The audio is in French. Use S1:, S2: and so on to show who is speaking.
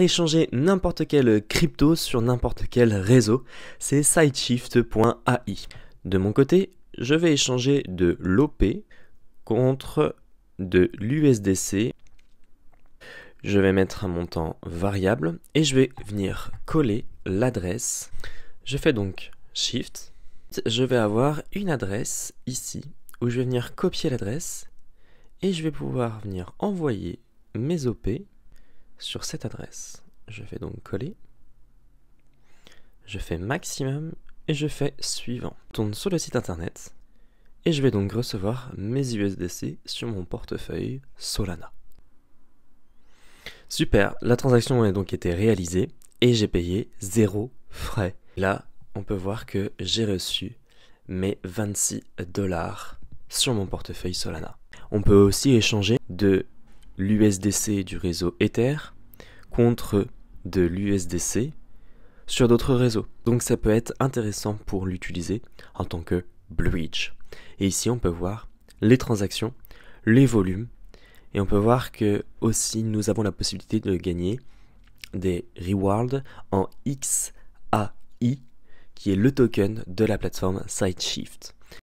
S1: échanger n'importe quelle crypto sur n'importe quel réseau, c'est sideshift.ai. De mon côté, je vais échanger de l'OP contre de l'USDC. Je vais mettre un montant variable et je vais venir coller l'adresse. Je fais donc Shift. Je vais avoir une adresse ici où je vais venir copier l'adresse et je vais pouvoir venir envoyer mes OP sur cette adresse. Je vais donc coller. Je fais maximum et je fais suivant. Je tourne sur le site internet et je vais donc recevoir mes USDC sur mon portefeuille Solana. Super, la transaction a donc été réalisée et j'ai payé zéro frais. Là, on peut voir que j'ai reçu mes 26 dollars sur mon portefeuille Solana. On peut aussi échanger de l'USDC du réseau Ether contre de l'USDC sur d'autres réseaux. Donc ça peut être intéressant pour l'utiliser en tant que bridge. Et ici on peut voir les transactions, les volumes, et on peut voir que aussi nous avons la possibilité de gagner des rewards en XAI, qui est le token de la plateforme Sideshift.